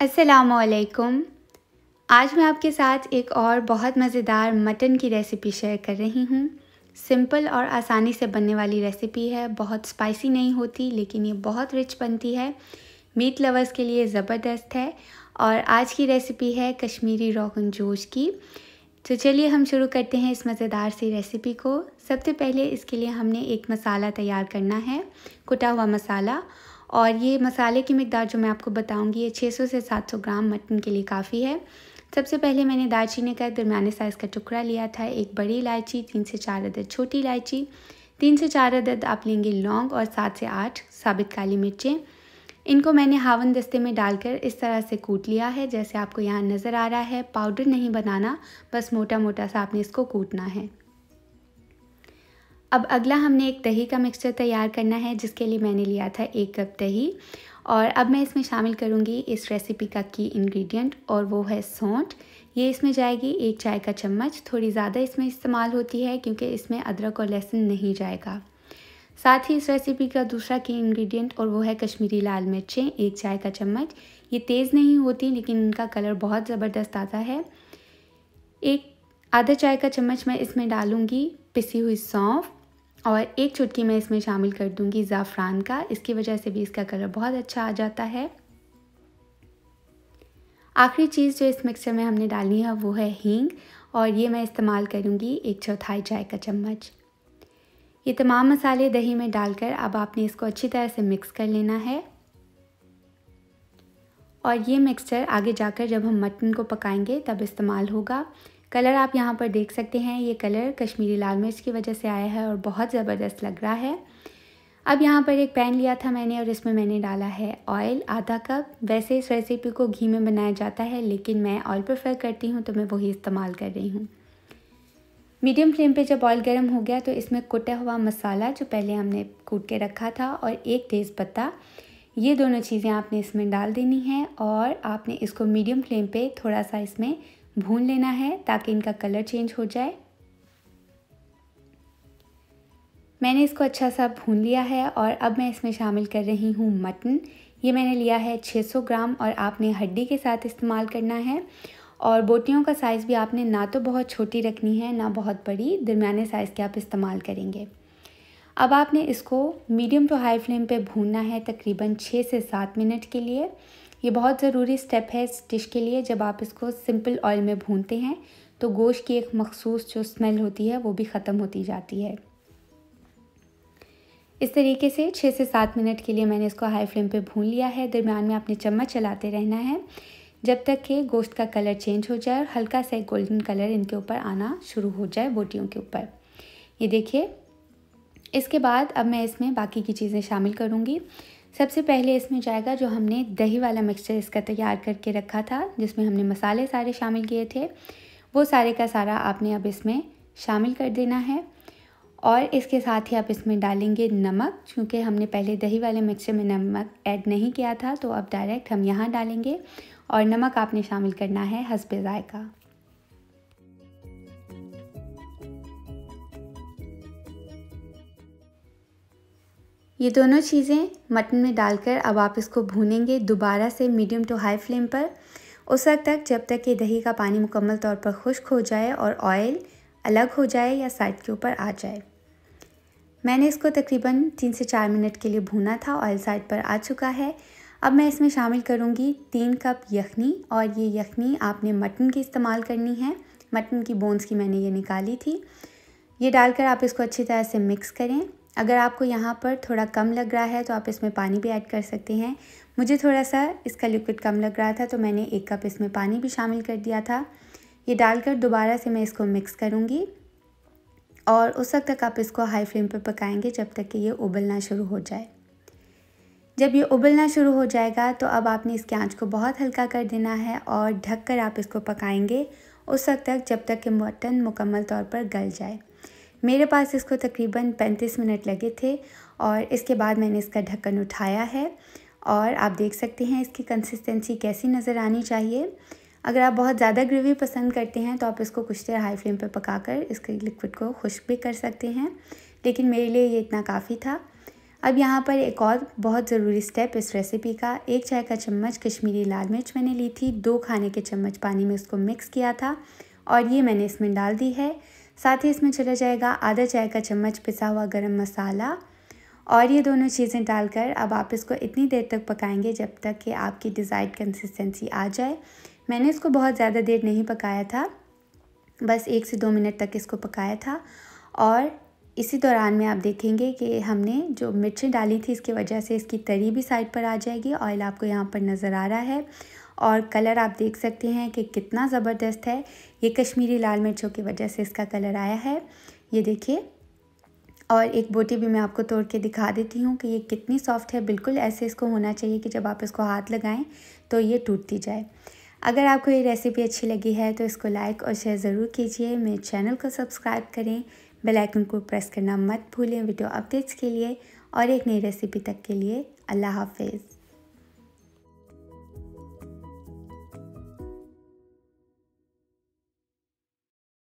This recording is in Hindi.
असलकुम आज मैं आपके साथ एक और बहुत मज़ेदार मटन की रेसिपी शेयर कर रही हूँ सिंपल और आसानी से बनने वाली रेसिपी है बहुत स्पाइसी नहीं होती लेकिन ये बहुत रिच बनती है मीट लवर्स के लिए ज़बरदस्त है और आज की रेसिपी है कश्मीरी रोगन जोश की तो चलिए हम शुरू करते हैं इस मज़ेदार सी रेसिपी को सबसे पहले इसके लिए हमने एक मसाला तैयार करना है कुटा हुआ मसाला और ये मसाले की मकदार जो मैं आपको बताऊँगी ये सौ से सौ ग्राम मटन के लिए काफ़ी है सबसे पहले मैंने दालचीनी का दरमियाने साइज़ का टुकड़ा लिया था एक बड़ी इलायची तीन से चार अदद छोटी इलायची तीन से चार अदद आप लेंगे लौंग और सात से आठ साबित काली मिर्चें इनको मैंने हावन दस्ते में डालकर इस तरह से कूट लिया है जैसे आपको यहाँ नज़र आ रहा है पाउडर नहीं बनाना बस मोटा मोटा सा आपने इसको कूटना है अब अगला हमने एक दही का मिक्सचर तैयार करना है जिसके लिए मैंने लिया था एक कप दही और अब मैं इसमें शामिल करूँगी इस रेसिपी का की इंग्रेडिएंट और वो है सौंठ ये इसमें जाएगी एक चाय का चम्मच थोड़ी ज़्यादा इसमें इस्तेमाल होती है क्योंकि इसमें अदरक और लहसुन नहीं जाएगा साथ ही इस रेसिपी का दूसरा की इंग्रेडिएंट और वो है कश्मीरी लाल मिर्चें एक चाय का चम्मच ये तेज़ नहीं होती लेकिन इनका कलर बहुत ज़बरदस्त आता है एक आधा चाय का चम्मच मैं इसमें डालूँगी पिसी हुई सौंफ और एक चुटकी मैं इसमें शामिल कर दूंगी ज़ाफ़रान का इसकी वजह से भी इसका कलर बहुत अच्छा आ जाता है आखिरी चीज़ जो इस मिक्सचर में हमने डालनी है वो है हींग और ये मैं इस्तेमाल करूँगी एक चौथाई चाय का चम्मच ये तमाम मसाले दही में डालकर अब आपने इसको अच्छी तरह से मिक्स कर लेना है और ये मिक्सचर आगे जाकर जब हम मटन को पकाएंगे तब इस्तेमाल होगा कलर आप यहाँ पर देख सकते हैं ये कलर कश्मीरी लाल मिर्च की वजह से आया है और बहुत ज़बरदस्त लग रहा है अब यहाँ पर एक पैन लिया था मैंने और इसमें मैंने डाला है ऑयल आधा कप वैसे इस रेसिपी को घी में बनाया जाता है लेकिन मैं ऑयल प्रेफर करती हूँ तो मैं वही इस्तेमाल कर रही हूँ मीडियम फ्लेम पे जब ऑयल गर्म हो गया तो इसमें कुटा हुआ मसाला जो पहले हमने कूट के रखा था और एक तेज़ पत्ता ये दोनों चीज़ें आपने इसमें डाल देनी है और आपने इसको मीडियम फ्लेम पर थोड़ा सा इसमें भून लेना है ताकि इनका कलर चेंज हो जाए मैंने इसको अच्छा सा भून लिया है और अब मैं इसमें शामिल कर रही हूँ मटन ये मैंने लिया है 600 ग्राम और आपने हड्डी के साथ इस्तेमाल करना है और बोटियों का साइज़ भी आपने ना तो बहुत छोटी रखनी है ना बहुत बड़ी दरमियाने साइज़ के आप इस्तेमाल करेंगे अब आपने इसको मीडियम टू हाई फ्लेम पे भूनना है तकरीबन छः से सात मिनट के लिए ये बहुत ज़रूरी स्टेप है इस डिश के लिए जब आप इसको सिंपल ऑयल में भूनते हैं तो गोश्त की एक मखसूस जो स्मेल होती है वो भी ख़त्म होती जाती है इस तरीके से छः से सात मिनट के लिए मैंने इसको हाई फ्लेम पे भून लिया है दरमियान में आपने चम्मच चलाते रहना है जब तक कि गोश्त का कलर चेंज हो जाए और हल्का सा गोल्डन कलर इनके ऊपर आना शुरू हो जाए बोटियों के ऊपर ये देखिए इसके बाद अब मैं इसमें बाकी की चीज़ें शामिल करूँगी सबसे पहले इसमें जाएगा जो हमने दही वाला मिक्सचर इसका तैयार करके रखा था जिसमें हमने मसाले सारे शामिल किए थे वो सारे का सारा आपने अब इसमें शामिल कर देना है और इसके साथ ही आप इसमें डालेंगे नमक क्योंकि हमने पहले दही वाले मिक्सचर में नमक ऐड नहीं किया था तो अब डायरेक्ट हम यहाँ डालेंगे और नमक आपने शामिल करना है हंसबे जायका ये दोनों चीज़ें मटन में डालकर अब आप इसको भूनेंगे दोबारा से मीडियम टू हाई फ्लेम पर उस वक्त तक जब तक ये दही का पानी मुकम्मल तौर पर खुश्क हो जाए और ऑयल अलग हो जाए या साइड के ऊपर आ जाए मैंने इसको तकरीबन तीन से चार मिनट के लिए भूना था ऑयल साइड पर आ चुका है अब मैं इसमें शामिल करूँगी तीन कप यखनी और ये यखनी आपने मटन की इस्तेमाल करनी है मटन की बोन्स की मैंने ये निकाली थी ये डालकर आप इसको अच्छी तरह से मिक्स करें अगर आपको यहाँ पर थोड़ा कम लग रहा है तो आप इसमें पानी भी ऐड कर सकते हैं मुझे थोड़ा सा इसका लिक्विड कम लग रहा था तो मैंने एक कप इसमें पानी भी शामिल कर दिया था ये डालकर दोबारा से मैं इसको मिक्स करूँगी और उस वक्त तक आप इसको हाई फ्लेम पर पकाएंगे जब तक कि ये उबलना शुरू हो जाए जब ये उबलना शुरू हो जाएगा तो अब आपने इसके आँच को बहुत हल्का कर देना है और ढककर आप इसको पकाएंगे उस वक्त तक जब तक कि मटन मुकम्मल तौर पर गल जाए मेरे पास इसको तकरीबन 35 मिनट लगे थे और इसके बाद मैंने इसका ढक्कन उठाया है और आप देख सकते हैं इसकी कंसिस्टेंसी कैसी नज़र आनी चाहिए अगर आप बहुत ज़्यादा ग्रेवी पसंद करते हैं तो आप इसको कुछ देर हाई फ्लेम पर पकाकर इसके लिक्विड को खुश भी कर सकते हैं लेकिन मेरे लिए ये इतना काफ़ी था अब यहाँ पर एक और बहुत ज़रूरी स्टेप इस रेसिपी का एक चाय का चम्मच कश्मीरी लाल मिर्च मैंने ली थी दो खाने के चम्मच पानी में उसको मिक्स किया था और ये मैंने इसमें डाल दी है साथ ही इसमें चला जाएगा आधा चाय का चम्मच पिसा हुआ गरम मसाला और ये दोनों चीज़ें डालकर अब आप इसको इतनी देर तक पकाएंगे जब तक कि आपकी डिज़ायर्ड कंसिस्टेंसी आ जाए मैंने इसको बहुत ज़्यादा देर नहीं पकाया था बस एक से दो मिनट तक इसको पकाया था और इसी दौरान में आप देखेंगे कि हमने जो मिर्चें डाली थी इसकी वजह से इसकी तरी भी साइड पर आ जाएगी ऑयल आपको यहाँ पर नज़र आ रहा है और कलर आप देख सकते हैं कि कितना ज़बरदस्त है ये कश्मीरी लाल मिर्चों की वजह से इसका कलर आया है ये देखिए और एक बोटी भी मैं आपको तोड़ के दिखा देती हूँ कि ये कितनी सॉफ्ट है बिल्कुल ऐसे इसको होना चाहिए कि जब आप इसको हाथ लगाएं तो ये टूटती जाए अगर आपको ये रेसिपी अच्छी लगी है तो इसको लाइक और शेयर ज़रूर कीजिए मेरे चैनल को सब्सक्राइब करें बेल आइकन को प्रेस करना मत भूलें वीडियो अपडेट्स के लिए और एक नई रेसिपी तक के लिए अल्लाह हाफिज़